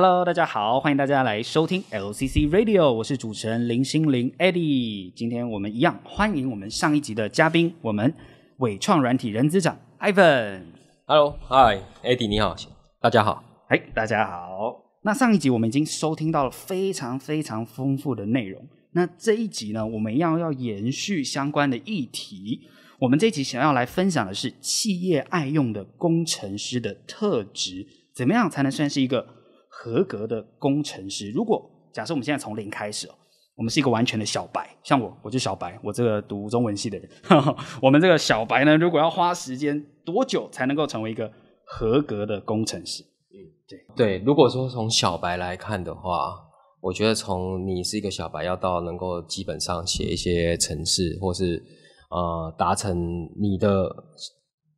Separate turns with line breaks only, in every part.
Hello，大家好，欢迎大家来收听 LCC Radio，我是主持人林心凌 e d d i e 今天我们一样欢迎我们上一集的嘉宾，我们伟创软体人资长 Ivan。h e l l
o h i e d d e 你好，
大家好，哎，大家好。那上一集我们已经收听到了非常非常丰富的内容，那这一集呢，我们要要延续相关的议题。我们这一集想要来分享的是企业爱用的工程师的特质，怎么样才能算是一个？合格的工程师，如果假设我们现在从零开始哦，我们是一个完全的小白，像我，我就小白，我这个读中文系的人，我们这个小白呢，如果要花时间多久才能够成为一个合格的工程师？嗯，对对，如果说从小白来看的话，我觉得从你
是一个小白，要到能够基本上写一些程式，或是呃达成你的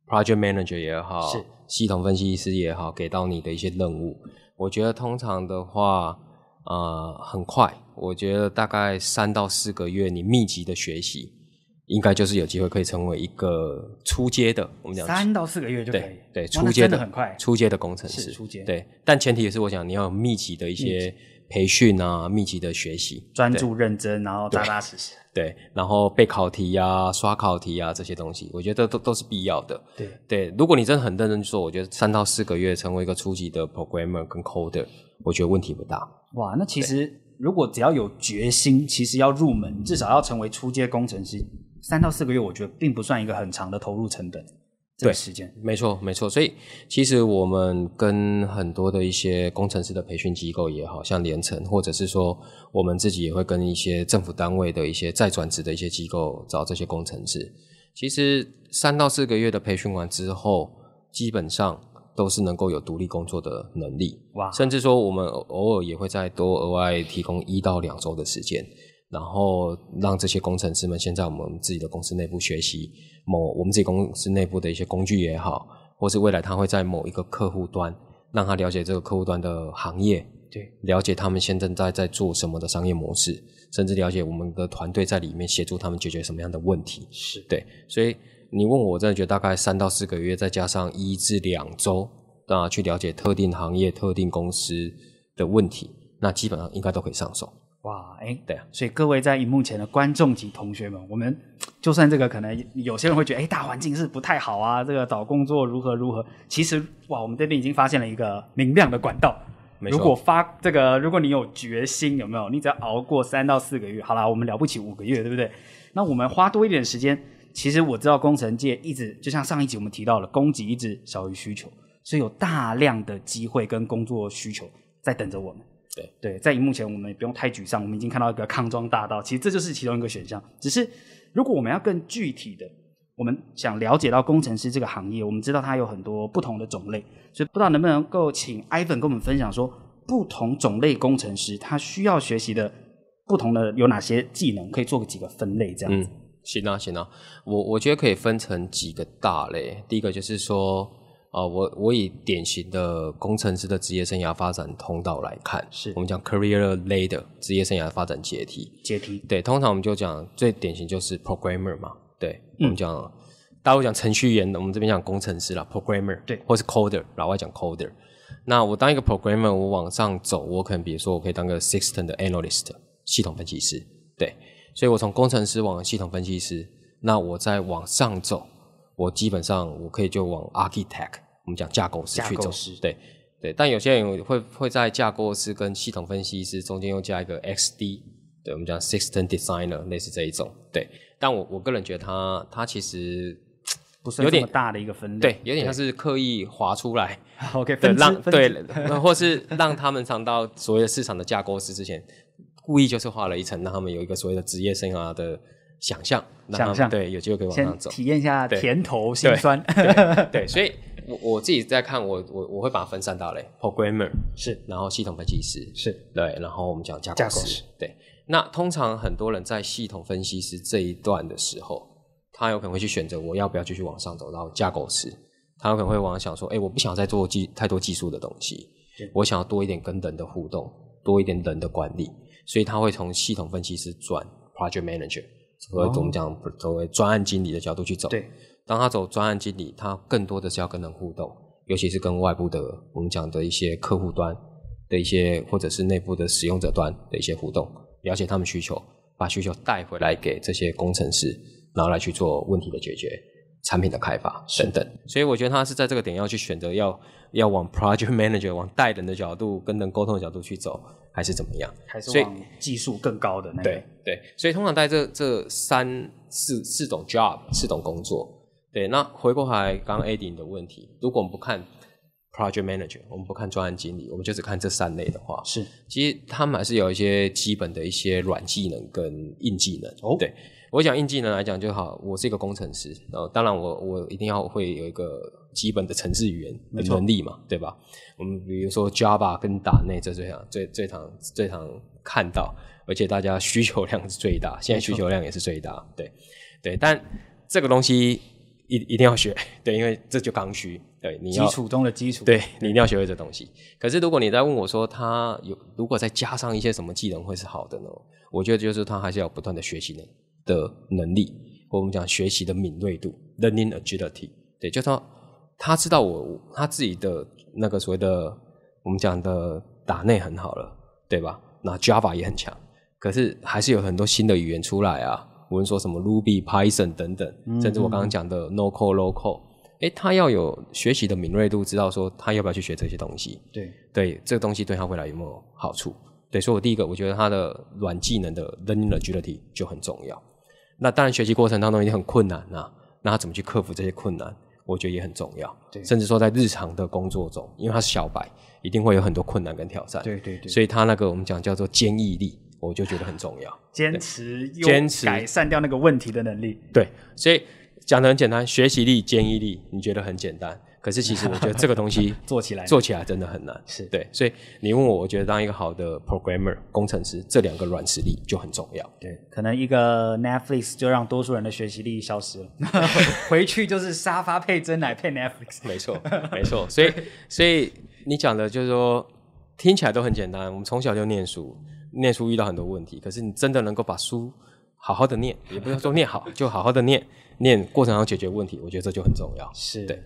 project manager 也好，系统分析师也好，给到你的一些任务。我觉得通常的话，呃，很快。我觉得大概三到四个月，你密集的学习，应该就是有机会可以成为一个初阶的。我们讲三
到四个月就可以，对初阶的，
初阶的工程师。对，但前提也是，我想你要密集的一些。培训啊，密集的学习，专注
认真，然后扎扎实实，
对，然后背考题呀，刷考题啊，这些东西，我觉得都都都是必要的。对对，如果你真的很认真做，我觉得三到四个月成为一个初级的 programmer 跟 coder，我觉得问题不大。
哇，那其实如果只要有决心，其实要入门，至少要成为初阶工程师，三到四个月，我觉得并不算一个很长的投入成本。对，时间
没错，没错。所以其实我们跟很多的一些工程师的培训机构也好，像连成，或者是说我们自己也会跟一些政府单位的一些再转职的一些机构找这些工程师。其实三到四个月的培训完之后，基本上都是能够有独立工作的能力。哇，甚至说我们偶偶尔也会再多额外提供一到两周的时间。然后让这些工程师们先在我们自己的公司内部学习某我们自己公司内部的一些工具也好，或是未来他会在某一个客户端让他了解这个客户端的行业，对，了解他们现在在做什么的商业模式，甚至了解我们的团队在里面协助他们解决什么样的问题。是对，所以你问我，我真的觉得大概三到四个月，再加上一至两周啊，去了解特定行业、特定公司的问题，那基本上应该都可以上手。
哇，哎，对啊，所以各位在荧幕前的观众及同学们，我们 就算这个可能有些人会觉得，哎，大环境是不太好啊，这个找工作如何如何？其实，哇，我们这边已经发现了一个明亮的管道。如果发这个，如果你有决心，有没有？你只要熬过三到四个月，好了，我们了不起五个月，对不对？那我们花多一点时间。其实我知道工程界一直就像上一集我们提到了，供给一直少于需求，所以有大量的机会跟工作需求在等着我们。对对，在幕前我们也不用太沮丧，我们已经看到一个康庄大道。其实这就是其中一个选项。只是如果我们要更具体的，我们想了解到工程师这个行业，我们知道它有很多不同的种类，所以不知道能不能够请艾粉跟我们分享，说不同种类工程师他需要学习的不同的有哪些技能，可以做个几个分类这样子。
行啊行啊，我我觉得可以分成几个大类。第一个就是说。啊，我我以典型的工程师的职业生涯发展通道来看，是我们讲 career ladder 职业生涯发展阶梯。阶梯对，通常我们就讲最典型就是 programmer 嘛，对，我们讲，大家会讲程序员，我们这边讲工程师啦 p r o g r a m m e r 对，或是 coder，老外讲 coder。那我当一个 programmer，我往上走，我可能比如说我可以当个 system 的 analyst 系统分析师，对，所以我从工程师往系统分析师，那我再往上走。我基本上我可以就往 architect，我们讲架构师去走，对对，但有些人会会在架构师跟系统分析师中间又加一个 XD，对，我们讲 system designer 类似这一种，对，但我我个人觉得他他其实不是有点大的一个分类，对，有点像是刻意划出来，OK，让对，或是让他们尝到所谓的市场的架构师之前，故意就是画了一层，让他们有一个所谓的职业生涯的。想象，想象，对，有机会可以往上走，体
验一下甜头心酸。
对，所以，我我自己在看我我我会把它分散到嘞，programmer 是，然后系统分析师是对，然后我们讲架构师。对，那通常很多人在系统分析师这一段的时候，他有可能会去选择我要不要继续往上走，然后架构师，他有可能会往想说，哎，我不想再做技太多技术的东西，我想要多一点跟人的互动，多一点人的管理，所以他会从系统分析师转 project manager。所以我们讲，作为专案经理的角度去走。对，当他走专案经理，他更多的是要跟人互动，尤其是跟外部的我们讲的一些客户端的一些，或者是内部的使用者端的一些互动，了解他们需求，把需求带回来给这些工程师，拿来去做问题的解决。产品的开发等等，所以我觉得他是在这个点要去选择，要要往 project manager、往带人的角度跟人沟通的角度去走，还是怎么样？还是往技术更高的那个？对对，所以通常在这这三四四种 job、四种工作，对。那回过来，刚刚 Adin 的问题，如果我们不看 project manager，我们不看专案经理，我们就只看这三类的话，是其实他们还是有一些基本的一些软技能跟硬技能哦，对。我讲硬技能来讲就好，我是一个工程师，然后当然我我一定要会有一个基本的程式语言的能力嘛，对吧？我们比如说 Java 跟打那这最常、最最常、最常看到，而且大家需求量是最大，现在需求量也是最大，对对。但这个东西一一定要学，对，因为这就刚需，对，你要基础中的基础，对你一定要学会这东西。可是如果你在问我说他有如果再加上一些什么技能会是好的呢？我觉得就是他还是要不断的学习呢。的能力，我们讲学习的敏锐度 （learning agility），对，就说他知道我他自己的那个所谓的我们讲的打内很好了，对吧？那 Java 也很强，可是还是有很多新的语言出来啊。我们说什么 Ruby、Python 等等，甚至我刚刚讲的 NoCode、LowCode，哎，他要有学习的敏锐度，知道说他要不要去学这些东西。对，对，这东西对他未来有没有好处？对，所以我第一个，我觉得他的软技能的 learning agility 就很重要。那当然，学习过程当中一定很困难啊。那他怎么去克服这些困难？我觉得也很重要。对，甚至说在日常的工作中，因为他是小白，一定会有很多困难跟挑战。对对对。所以他那个我们讲叫做坚毅力，我就觉得很重
要。坚持，坚持改善掉那个问题的能力。对，所以
讲的很简单，学习力、坚毅力，你觉得很简单？可是，其实我觉得 这个东西做起来做起来真的很难。是对，所以你问我，我觉得当一个好的 programmer 工程师，这两个软实
力就很重要。对，可能一个 Netflix 就让多数人的学习利益消失了，回去就是沙发配真奶配 Netflix。没错，没错。所以，所以
你讲的就是说，听起来都很简单。我们从小就念书，念书遇到很多问题。可是，你真的能够把书好好的念，也不是说念好，就好好的念，念过程中解决问题，我觉得这就很重要。是对。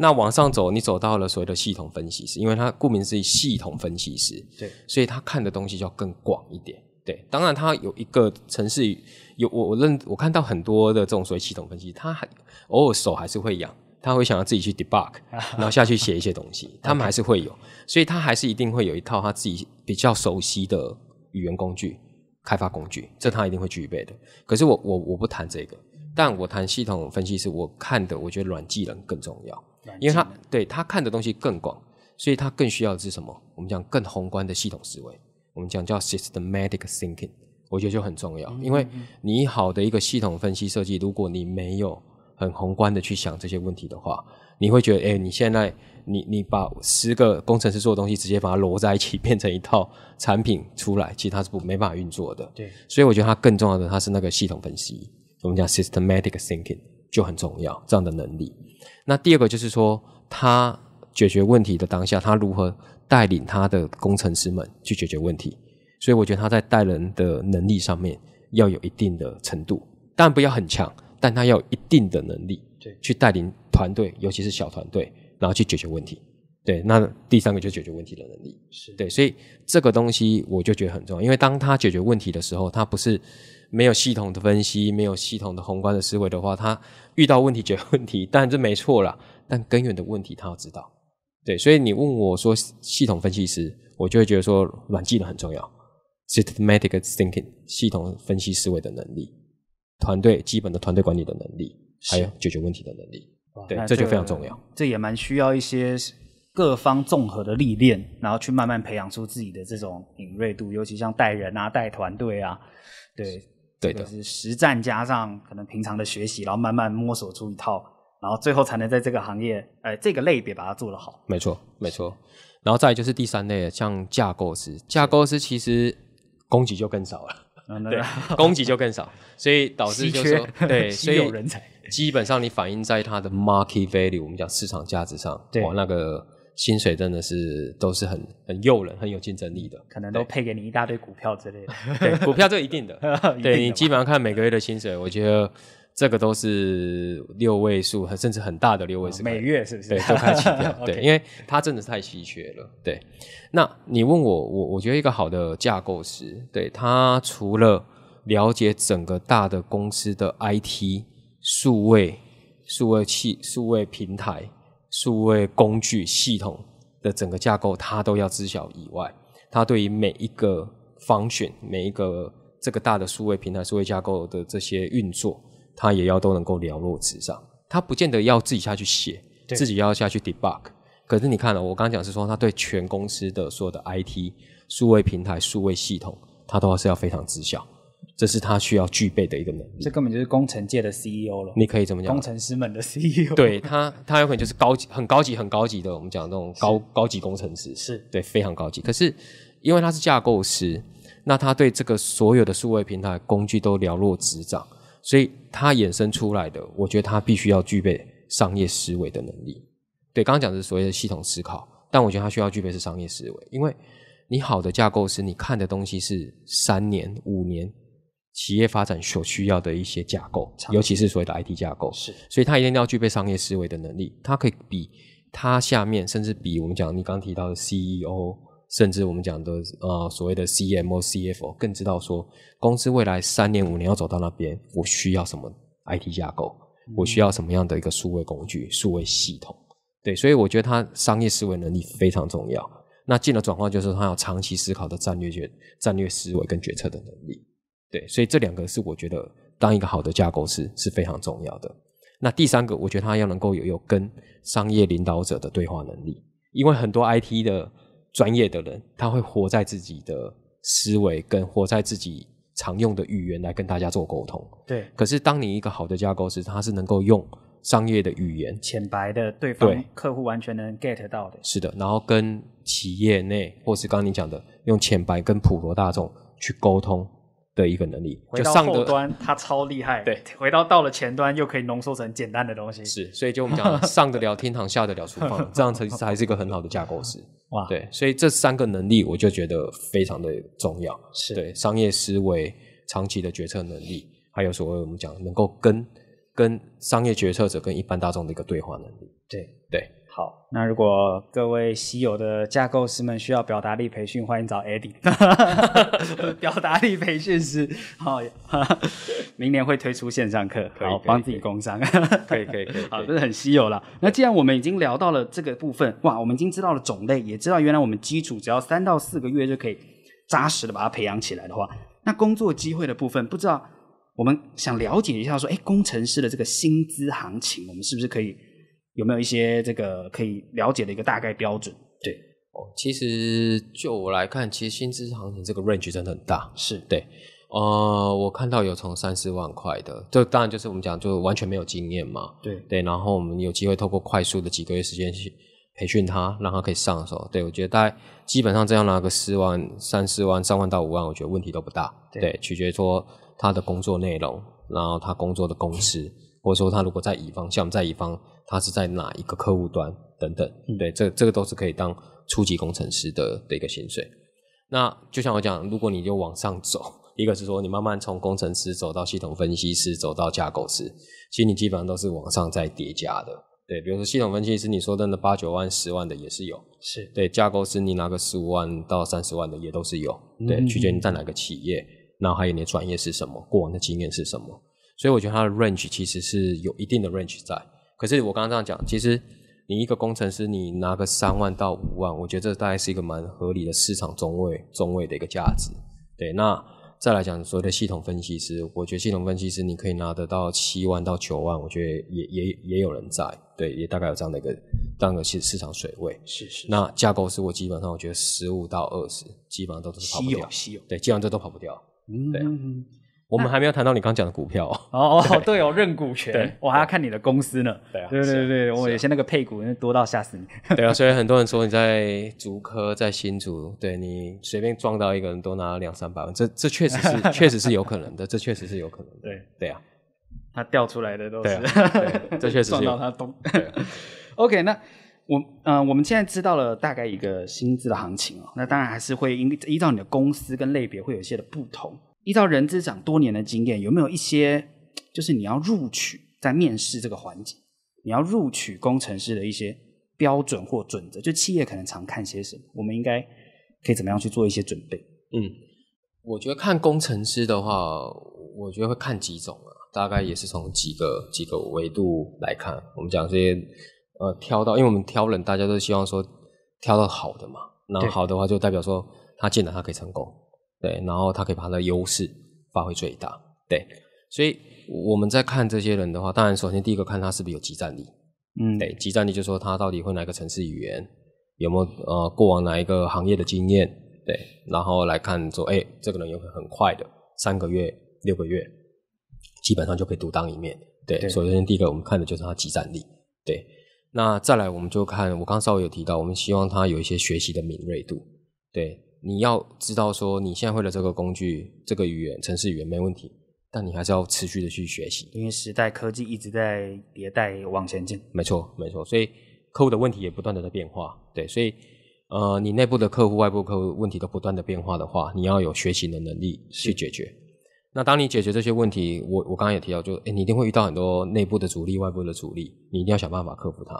那往上走，你走到了所谓的系统分析师，因为他顾名思义，系统分析师，对，所以他看的东西就要更广一点。对，当然他有一个城市，有我我认我看到很多的这种所谓系统分析，他还偶尔手还是会痒，他会想要自己去 debug，然后下去写一些东西，他们还是会有，所以他还是一定会有一套他自己比较熟悉的语言工具、开发工具，这他一定会具备的。可是我我我不谈这个，但我谈系统分析师，我看的我觉得软技能更重要。因为他对他看的东西更广，所以他更需要的是什么？我们讲更宏观的系统思维，我们讲叫 systematic thinking，我觉得就很重要。因为你好的一个系统分析设计，如果你没有很宏观的去想这些问题的话，你会觉得，哎，你现在你你把十个工程师做的东西直接把它摞在一起变成一套产品出来，其实它是不没办法运作的。对，所以我觉得它更重要的，它是那个系统分析，我们讲 systematic thinking 就很重要，这样的能力。那第二个就是说，他解决问题的当下，他如何带领他的工程师们去解决问题？所以我觉得他在带人的能力上面要有一定的程度，当然不要很强，但他要有一定的能力，对，去带领团队，尤其是小团队，然后去解决问题。对，那第三个就解决问题的能力，是对，所以这个东西我就觉得很重要，因为当他解决问题的时候，他不是。没有系统的分析，没有系统的宏观的思维的话，他遇到问题解决问题，然这没错了。但根源的问题他要知道，对。所以你问我说系统分析师，我就会觉得说软技能很重要，systematic thinking 系统分析思维的能力，团队基本的团队管理的能力，还有解决问题的能力，对，这就非常重要。
这也蛮需要一些各方综合的历练，然后去慢慢培养出自己的这种敏锐度，尤其像带人啊、带团队啊，对。对的，是实战加上可能平常的学习，然后慢慢摸索出一套，然后最后才能在这个行业，哎，这个类别把它做得好。
没错，没错。然后再就是第三类，像架构师，架构师其实供给就更少了，对，供给就更少，所以导致就是 对，稀有人才，基本上你反映在它的 market value，我们讲市场价值上，对，那个。薪水真的是都是很很诱人、很有竞争力的，可能
都配给你一大堆股票之类的。对，股票这一定的，对你基
本上看每个月的薪水，我觉得这个都是六位数，甚至很大的六位数。每月是不是？对，都开起掉。对，因为它真的是太稀缺了。对，那你问我，我我觉得一个好的架构师，对他除了了解整个大的公司的 IT 数位数位器数位平台。数位工具系统的整个架构，他都要知晓以外，他对于每一个方选、每一个这个大的数位平台、数位架构的这些运作，他也要都能够了落指掌。他不见得要自己下去写，自己要下去 debug。可是你看了，我刚刚讲是说，他对全公司的所有的 IT 数位平台、数位系统，他都是要非常知晓。这是他需要具备的一个能
力，这根本就是工程界的 CEO 了。你可
以怎么讲？工程师们的 CEO。对他，他有可能就是高级、很高级、很高级的，我们讲那种高高级工程师。是对，非常高级。可是因为他是架构师，那他对这个所有的数位平台工具都了若指掌，所以他衍生出来的，我觉得他必须要具备商业思维的能力。对，刚刚讲的是所谓的系统思考，但我觉得他需要具备是商业思维，因为你好的架构师，你看的东西是三年、五年。企业发展所需要的一些架构，尤其是所谓的 IT 架构，是，所以他一定要具备商业思维的能力。他可以比他下面，甚至比我们讲你刚提到的 CEO，甚至我们讲的呃所谓的 CMO、CFO，更知道说公司未来三年、五年要走到那边，我需要什么 IT 架构，我需要什么样的一个数位工具、数位系统。对，所以我觉得他商业思维能力非常重要。那进而转化就是他要长期思考的战略决战略思维跟决策的能力。对，所以这两个是我觉得当一个好的架构师是非常重要的。那第三个，我觉得他要能够有有跟商业领导者的对话能力，因为很多 IT 的专业的人，他会活在自己的思维跟活在自己常用的语言来跟大家做沟通。对，可是当你一个好的架构师，他是能够用商业的语言、
浅白的，对方客户完全能 get 到的。
是的，然后跟企业内或是刚刚你讲的用浅白跟普罗大众去沟通。的一个能力，就上后
端它超厉害，对，回到到了前端又可以浓缩成简单
的东西，是，所以就我们讲 上得了天堂，下得了厨房，这样才实还是一个很好的架构师，哇，对，所以这三个能力我就觉得非常的重要，是对商业思维、长期的决策能力，还有所谓我们讲能够跟跟商业决策者跟一般大众的一个对话能力，
对对。好，那如果各位稀有的架构师们需要表达力培训，欢迎找 e d d 哈哈，表达力培训师，好，明年会推出线上课，好，帮自己工哈，可以 可以，好，这是很稀有了。那既然我们已经聊到了这个部分，哇，我们已经知道了种类，也知道原来我们基础只要三到四个月就可以扎实的把它培养起来的话，那工作机会的部分，不知道我们想了解一下，说，哎，工程师的这个薪资行情，我们是不是可以？有没有一些这个可以了解的一个大概标准？对哦，其实就我来看，其实新资行情这个 range 真的很大。是，对，
呃，我看到有从三四万块的，这当然就是我们讲就完全没有经验嘛。对对，然后我们有机会透过快速的几个月时间去培训他，让他可以上手。对我觉得大概基本上这样拿个四万、三四万、三万到五万，我觉得问题都不大。对，取决说他的工作内容，然后他工作的公司。或者说他如果在乙方，像我在乙方，他是在哪一个客户端等等，对，这这个都是可以当初级工程师的的一个薪水。那就像我讲，如果你就往上走，一个是说你慢慢从工程师走到系统分析师，走到架构师，其实你基本上都是往上在叠加的。对，比如说系统分析师你说的那八九万、十万的也是有，是对架构师你拿个十五万到三十万的也都是有，对，取决于在哪个企业，然后还有你的专业是什么，过往的经验是什么。所以我觉得它的 range 其实是有一定的 range 在。可是我刚刚这样讲，其实你一个工程师，你拿个三万到五万，我觉得这大概是一个蛮合理的市场中位、中位的一个价值。对，那再来讲所谓的系统分析师，我觉得系统分析师你可以拿得到七万到九万，我觉得也也也有人在。对，也大概有这样的一个、这样一市市场水位。是是。那架构师，我基本上我觉得十五到二十，基本上都都是。稀有稀有。对，基本上这都跑不掉。
嗯嗯我们还
没有谈到你刚讲的股票
哦哦 对哦认股权，我还要看你的公司呢。对啊，对对对我有些那个配股，因多到吓死你。
对啊，所以很多人说你在竹科在新竹，对你随便撞到一个人都拿了两三百万，这这确实是 确实是有可能的，这确实是有可能。
对对啊，他掉出来的都是，这确实是撞到他咚。OK，那我嗯，我们现在知道了大概一个薪资的行情哦，那当然还是会依依照你的公司跟类别会有一些的不同。依照人资长多年的经验，有没有一些就是你要录取在面试这个环节，你要录取工程师的一些标准或准则？就企业可能常看些什么？我们应该可以怎么样去做一些准备？嗯，我觉得看工程师
的话，我觉得会看几种啊，大概也是从几个几个维度来看。我们讲这些呃，挑到，因为我们挑人，大家都希望说挑到好的嘛。那好的话，就代表说他进来，他可以成功。对，然后他可以把他的优势发挥最大。对，所以我们在看这些人的话，当然首先第一个看他是不是有积战力。嗯，对，积战力就说他到底会哪个城市语言，有没有呃过往哪一个行业的经验？对，然后来看说，哎，这个人有可能很快的三个月、六个月，基本上就可以独当一面。对，首先第一个我们看的就是他积战力。对，那再来我们就看，我刚稍微有提到，我们希望他有一些学习的敏锐度。对。你要知道，说你现在会的这个工具、这个语言、程式语言没问题，但你还是要持续的去学习，
因为时代科技一直在迭代往前进。没错，没错。所以客户的问题也不断的在变化，对，所以
呃，你内部的客户、外部客户问题都不断的变化的话，你要有学习的能力去解决。那当你解决这些问题，我我刚刚也提到，就诶你一定会遇到很多内部的阻力、外部的阻力，你一定要想办法克服它。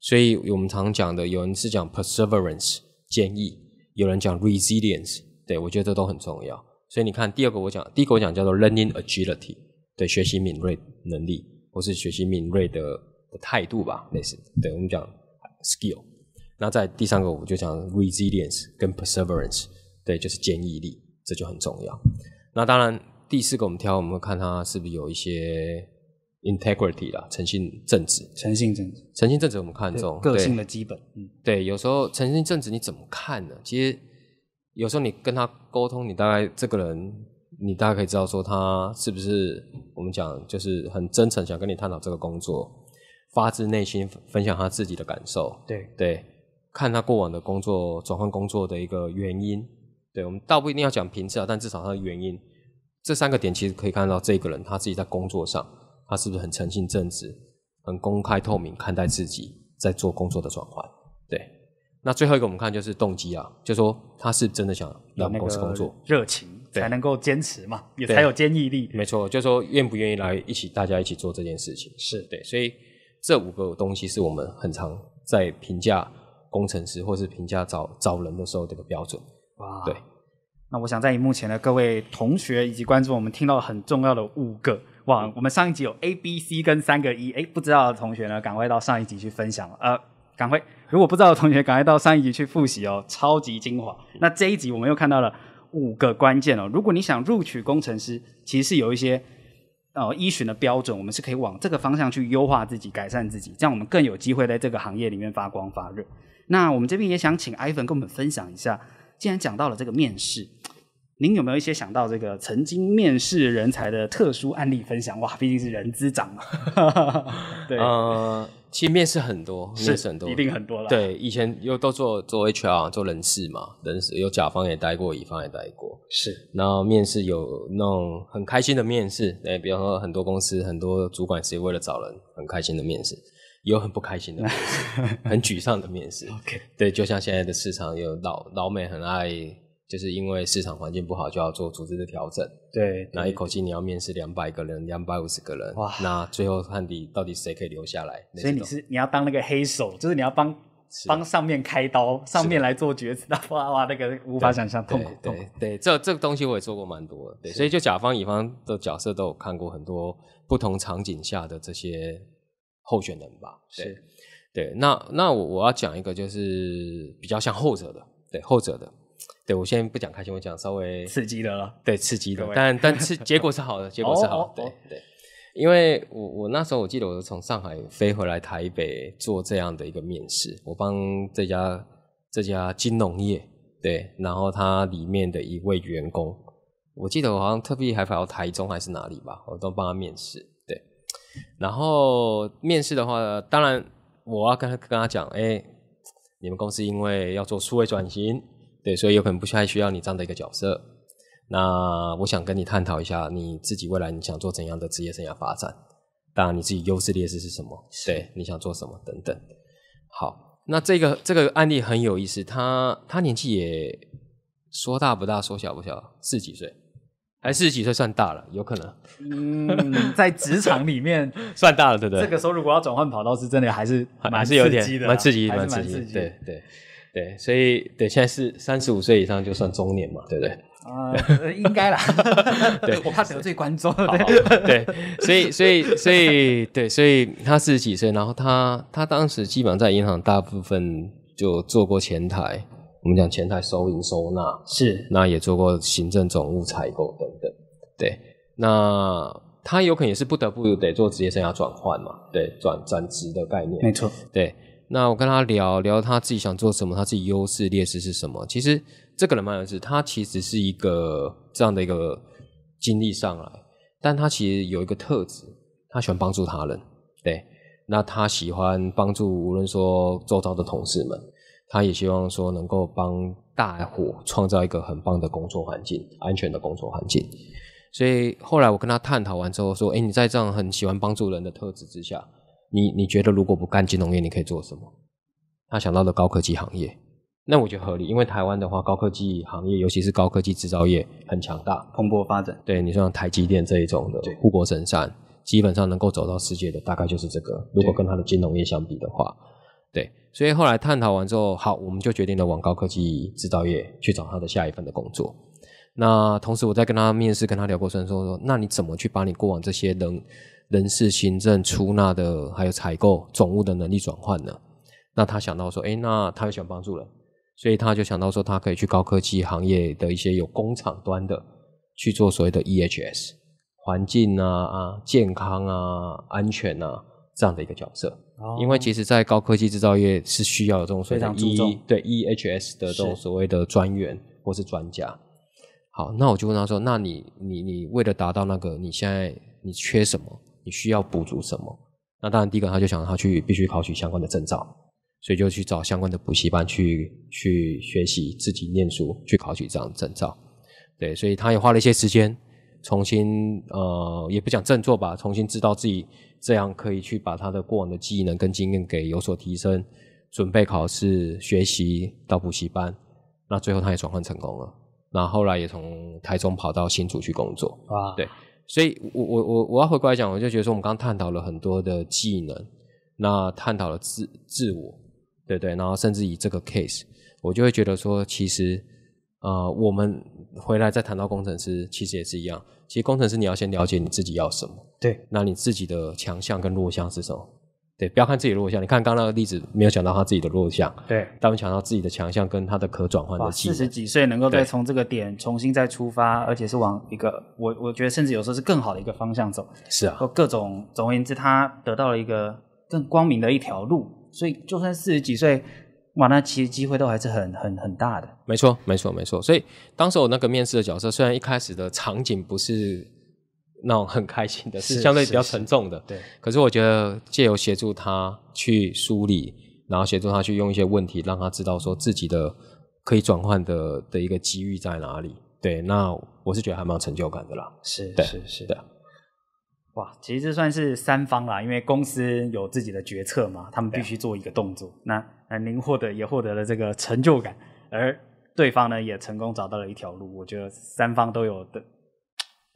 所以我们常讲的，有人是讲 perseverance 坚毅。有人讲 resilience，对我觉得这都很重要。所以你看第二个我讲，第一个我讲叫做 learning agility，对学习敏锐能力，或是学习敏锐的的态度吧，类似。对我们讲 skill。那在第三个我就讲 resilience 跟 perseverance，对，就是坚毅力，这就很重要。那当然第四个我们挑，我们看它是不是有一些。integrity 啦，诚信正直，诚信正直，诚信正直，我们看重个性的
基本。嗯，
对，有时候诚信正直你怎么看呢？其实有时候你跟他沟通，你大概这个人，你大概可以知道说他是不是我们讲就是很真诚想跟你探讨这个工作，发自内心分享他自己的感受。对对，看他过往的工作转换工作的一个原因。对，我们倒不一定要讲评测，啊，但至少他的原因，这三个点其实可以看到这个人他自己在工作上。他是不是很诚信正直、很公开透明？看待自己在做工作的转换，对。那最后一个我们看就是动机啊，就说他是真的想来公司工作，热情才能够坚持嘛，也才有坚毅力。没错，就说愿不愿意来一起，大家一起做这件事情。是对，所以这五个东西是我们很常在评价工程师或是评价找找人的时候这个标准。哇，对。
那我想在你目前的各位同学以及观众，我们听到很重要的五个。哇，我们上一集有 A、B、C 跟三个一，哎，不知道的同学呢，赶快到上一集去分享了。呃，赶快，如果不知道的同学，赶快到上一集去复习哦，超级精华。那这一集我们又看到了五个关键哦，如果你想入取工程师，其实是有一些哦，依循的标准，我们是可以往这个方向去优化自己、改善自己，这样我们更有机会在这个行业里面发光发热。那我们这边也想请 iPhone 跟我们分享一下，既然讲到了这个面试。您有没有一些想到这个曾经面试人才的特殊案例分享？哇，毕竟是人资长嘛。
对，嗯，其实面试很多，面试很多，一定很多了。对，以前又都做做 HR，做人事嘛，人事有甲方也待过，乙方也待过。是，然后面试有那种很开心的面试，哎，比方说很多公司很多主管是为了找人很开心的面试，有很不开心的面试，很沮丧的面试。OK，对，就像现在的市场有老老美很爱。就是因为市场环境不好，就要做组织的调整。对，那一口气你要面试两百个人，两百五十个人，哇！那最后看你到底谁可以留
下来。所以你是你要当那个黑手，就是你要帮帮上面开刀，上面来做决，策。哇哇，那个无法想象痛苦。对
对，这这个东西我也做过蛮多。的。对，所以就甲方乙方的角色都有看过很多不同场景下的这些候选人吧。对对，那那我我要讲一个就是比较像后者的，对后者的。对我先不讲开心，我讲稍微刺激的了。对，刺激的，但但结果是好的，结果是好的。对，对，因为我我那时候我记得我从上海飞回来台北做这样的一个面试，我帮这家这家金融业对，然后他里面的一位员工，我记得我好像特别还跑到台中还是哪里吧，我都帮他面试。对，然后面试的话，当然我要跟他跟他讲，哎，你们公司因为要做数位转型。对，所以有可能不太需要你这样的一个角色。那我想跟你探讨一下，你自己未来你想做怎样的职业生涯发展？当然，你自己优势劣势是什么？对你想做什么等等。好，那这个这个案例很有意思。他他年纪也说大不大，说小不小，四十几岁，还四十几岁算大了，有可能。
嗯，在职场
里面 算大了，对不对？这
个时候如果要转换跑道，是真的还是还是有蛮刺激，蛮刺激，蛮刺激。对对。
对，所以对，现在是三十五岁以上就算中年嘛，对不对？
啊，应该啦。对，我怕得罪观众。对，
所以所以所以对，所以他四十几岁，然后他他当时基本上在银行大部分就做过前台，我们讲前台收银、收纳是，那也做过行政、总务、采购等等。对，那他有可能也是不得不得做职业生涯转换嘛？对，转转职的概念。没错。对。那我跟他聊聊他自己想做什么，他自己优势劣势是什么？其实这个人蛮有意思，他其实是一个这样的一个经历上来，但他其实有一个特质，他喜欢帮助他人。对，那他喜欢帮助无论说周遭的同事们，他也希望说能够帮大伙创造一个很棒的工作环境，安全的工作环境。所以后来我跟他探讨完之后说，哎，你在这样很喜欢帮助人的特质之下。你你觉得如果不干金融业，你可以做什么？他想到的高科技行业，那我觉得合理，因为台湾的话，高科技行业，尤其是高科技制造业很强大，蓬勃发展。对，你像台积电这一种的护国神山，基本上能够走到世界的大概就是这个。如果跟他的金融业相比的话，对。所以后来探讨完之后，好，我们就决定了往高科技制造业去找他的下一份的工作。那同时我在跟他面试，跟他聊过程后，说那你怎么去把你过往这些能？人事、行政、出纳的，还有采购、总务的能力转换呢？那他想到说，哎，那他又想帮助了，所以他就想到说，他可以去高科技行业的一些有工厂端的去做所谓的 EHS 环境啊、啊健康啊、安全啊这样的一个角色。因为其实，在高科技制造业是需要有这种所谓的对 EHS 的这种所谓的专员或是专家。好，那我就问他说，那你你你为了达到那个，你现在你缺什么？需要补足什么？那当然，第一个他就想他去必须考取相关的证照，所以就去找相关的补习班去去学习，自己念书去考取这样的证照。对，所以他也花了一些时间重新呃，也不讲振作吧，重新知道自己这样可以去把他的过往的技能跟经验给有所提升，准备考试、学习到补习班。那最后他也转换成功了，那后来也从台中跑到新竹去工作。啊，对。所以，我我我我要回过来讲，我就觉得说，我们刚探讨了很多的技能，那探讨了自自我，对对？然后甚至以这个 case，我就会觉得说，其实，呃，我们回来再谈到工程师，其实也是一样。其实工程师你要先了解你自己要什么，对，那你自己的强项跟弱项是什么？对，不要看自己弱项，你看刚刚那个例子，没有想到他自己的弱项，对，他们强调自己的强项跟他的可转换的技能。四
十几岁能够再从这个点重新再出发，而且是往一个我我觉得甚至有时候是更好的一个方向走，是啊，各种总而言之，他得到了一个更光明的一条路，所以就算四十几岁，哇，那其实机会都还是很很很大的。
没错，没错，没错。所以当时我那个面试的角色，虽然一开始的场景不是。那种很开心的是相对比较沉重的，对。可是我觉得借由协助他去梳理，然后协助他去用一些问题，让他知道说自己的可以转换的的一个机遇在哪里。对，那我是觉得还蛮有成就感的啦。
是，是，是的。哇，其实这算是三方啦，因为公司有自己的决策嘛，他们必须做一个动作。那那您获得也获得了这个成就感，而对方呢也成功找到了一条路。我觉得三方都有的。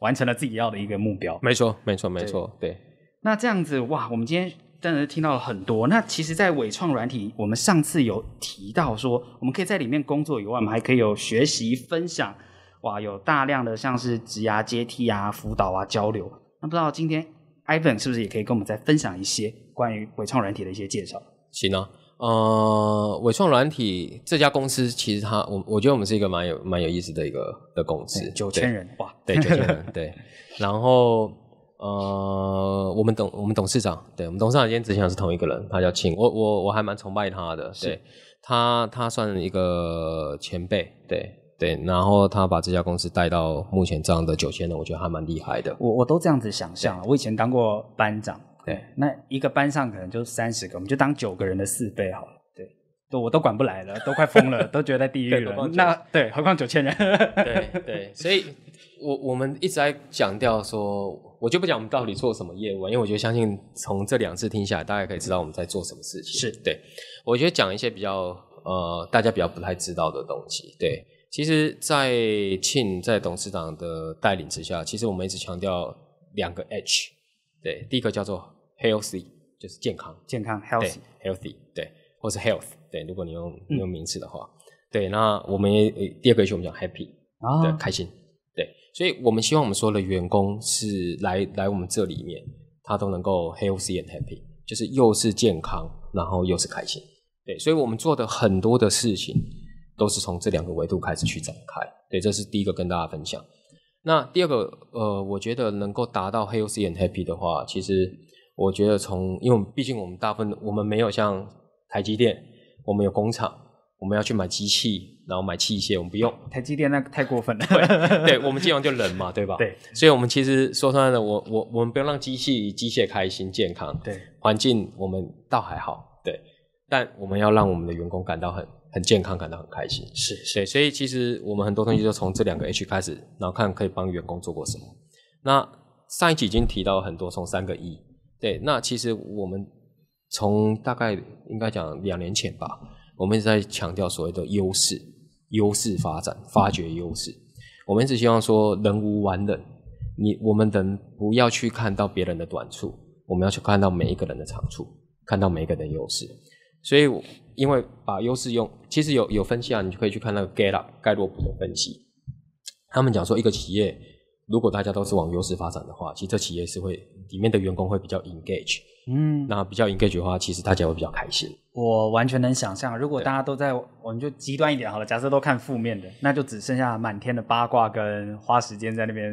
完成了自己要的一个目标，
没错，没错，没错，对。
那这样子哇，我们今天真的是听到了很多。那其实，在伟创软体，我们上次有提到说，我们可以在里面工作以外，我们还可以有学习分享。哇，有大量的像是职涯阶梯啊、辅导啊、交流。那不知道今天 Ivan 是不是也可以跟我们再分享一些关于伟创软体的一些介绍？
行啊。呃，伟创软体这家公司，其实他，我我觉得我们是一个蛮有蛮有意思的一个的公司，九千人，
哇，对九千人，对。
然后呃，我们董我们董事长，对我们董事长今天之前是同一个人，他叫庆，我我我还蛮崇拜他的，对，他他算一个前辈，对对。然后他把这家公司带到目前这样的九千人，我觉得还
蛮厉害的。我我都这样子想象，我以前当过班长。对，那一个班上可能就三十个，我们就当九个人的四倍好了。对，都我都管不来了，都快疯了，都觉得地狱了。那对，何况九千人。
对对，所以 我我们一直在强调说，我就不讲我们到底做什么业务，因为我觉得相信从这两次听下来，大家可以知道我们在做什么事情。是对，我觉得讲一些比较呃，大家比较不太知道的东西。对，其实，在庆在董事长的带领之下，其实我们一直强调两个 H。对，第一个叫做。healthy 就是健康，健康 healthy，healthy 对，或是 health 对，如果你用用名词的话，对，那我们第二个许我们讲 happy，对，开心，对，所以我们希望我们有的员工是来来我们这里面，他都能够 healthy and happy，就是又是健康，然后又是开心，对，所以我们做的很多的事情都是从这两个维度开始去展开，对，这是第一个跟大家分享。那第二个，呃，我觉得能够达到 healthy and happy 的话，其实我觉得从，因为毕竟我们大部分我们没有像台积电，我们有工厂，我们要去买机器，然后买器械，我们不用
台积电那太过分了。
对，我们基本上就冷嘛，对吧？对，所以我们其实说穿的，我我我们不用让机器、机械开心、健康。对，环境我们倒还好，对，但我们要让我们的员工感到很很健康，感到很开心。是，所以所以其实我们很多东西就从这两个 H 开始，然后看可以帮员工做过什么。那上一集已经提到很多，从三个 E。对，那其实我们从大概应该讲两年前吧，我们一直在强调所谓的优势、优势发展、发掘优势。我们一直希望说，人无完人，你我们能不要去看到别人的短处，我们要去看到每一个人的长处，看到每一个人优势。所以，因为把优势用，其实有有分析啊，你就可以去看那个盖拉盖洛普的分析，他们讲说一个企业。如果大家都是往优势发展的话，其实这企业是会里面的员工会比较 engage，嗯，那比较 engage 的话，其实大家会比较开心。
我完全能想象，如果大家都在，我们就极端一点好了，假设都看负面的，那就只剩下满天的八卦跟花时间在那边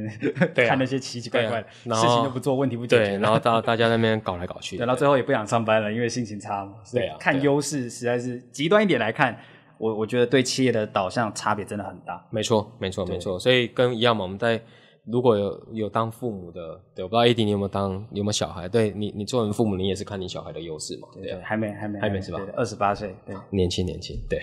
看那些奇奇怪怪的事情都不做，问题不决，对，然后大
大家那边搞来搞去，等
到最后也不想上班了，因为心情差嘛，对啊，看优势实在是极端一点来看，我我觉得对企业的导向差别真的很大，没
错，没错，没错，所
以跟一样嘛，我们
在。如果有有当父母的，对，我不知道 A D 你有没有当有没有小孩，对你你作为父母，你也是看你小孩的优势嘛，对，还没还没还没是吧？二十八岁，对，年轻年轻，对，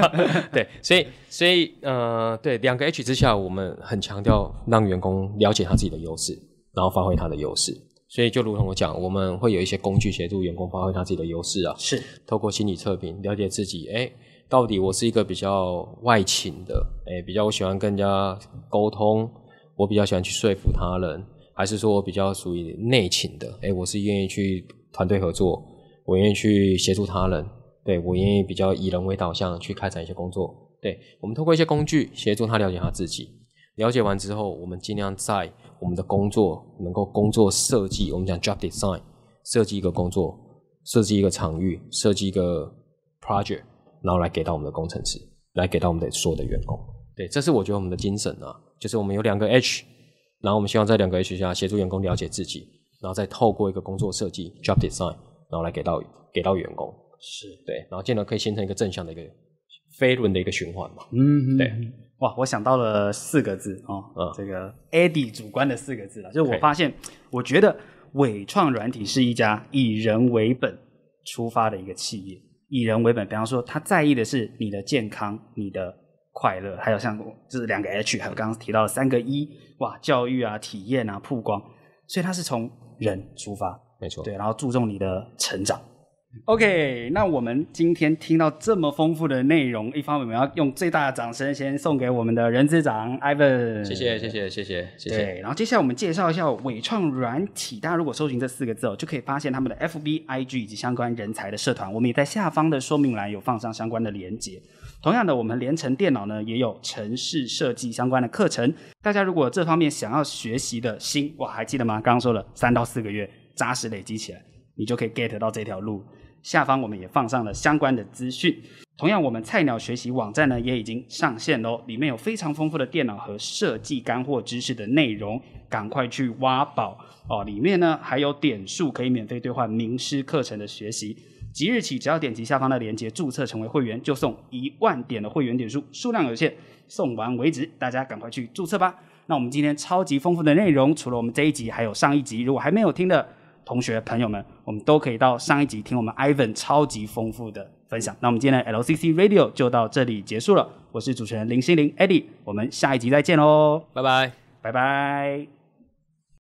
对，所以 所以呃，对，两个 H 之下，我们很强调让员工了解他自己的优势，然后发挥他的优势。所以就如同我讲，我们会有一些工具协助员工发挥他自己的优势啊，是，透过心理测评了解自己，哎，到底我是一个比较外勤的，哎，比较我喜欢跟人家沟通。我比较喜欢去说服他人，还是说我比较属于内勤的？哎，我是愿意去团队合作，我愿意去协助他人，对我愿意比较以人为导向去开展一些工作。对我们通过一些工具协助他了解他自己，了解完之后，我们尽量在我们的工作能够工作设计，我们讲 job design，设计一个工作，设计一个场域，设计一个 project，然后来给到我们的工程师，来给到我们的所有的员工。对，这是我觉得我们的精神啊。就是我们有两个 H，然后我们希望在两个 H 下协助员工了解自己，然后再透过一个工作设计 （job design），然后来给到给到员工，是对，然后进而可以形成一个正向的一个飞轮的一个循环
嘛？嗯，对。哇，我想到了四个字哦，嗯，这个 Eddy 主观的四个字啊，就是我发现，我觉得伟创软体是一家以人为本出发的一个企业，以人为本，比方说他在意的是你的健康，你的。快乐，还有像就是两个 H，还有刚刚提到的三个一，哇，教育啊、体验啊、曝光，所以它是从人出发，没错，对，然后注重你的成长。OK，那我们今天听到这么丰富的内容，一方面我们要用最大的掌声先送给我们的人资长 Ivan，谢谢
谢谢谢谢谢谢。然
后接下来我们介绍一下伟创软体，大家如果搜寻这四个字，就可以发现他们的 FBIG 以及相关人才的社团，我们也在下方的说明栏有放上相关的连接。同样的，我们联成电脑呢也有城市设计相关的课程，大家如果这方面想要学习的心，哇，还记得吗？刚刚说了三到四个月扎实累积起来，你就可以 get 到这条路。下方我们也放上了相关的资讯。同样，我们菜鸟学习网站呢也已经上线喽，里面有非常丰富的电脑和设计干货知识的内容，赶快去挖宝哦！里面呢还有点数可以免费兑换名师课程的学习。即日起，只要点击下方的链接注册成为会员，就送一万点的会员点数，数量有限，送完为止，大家赶快去注册吧。那我们今天超级丰富的内容，除了我们这一集，还有上一集，如果还没有听的。同学朋友们，我们都可以到上一集听我们 Ivan 超级丰富的分享。那我们今天的 LCC Radio 就到这里结束了，我是主持人林心凌 Eddy，我们下一集再见喽，拜拜，拜拜。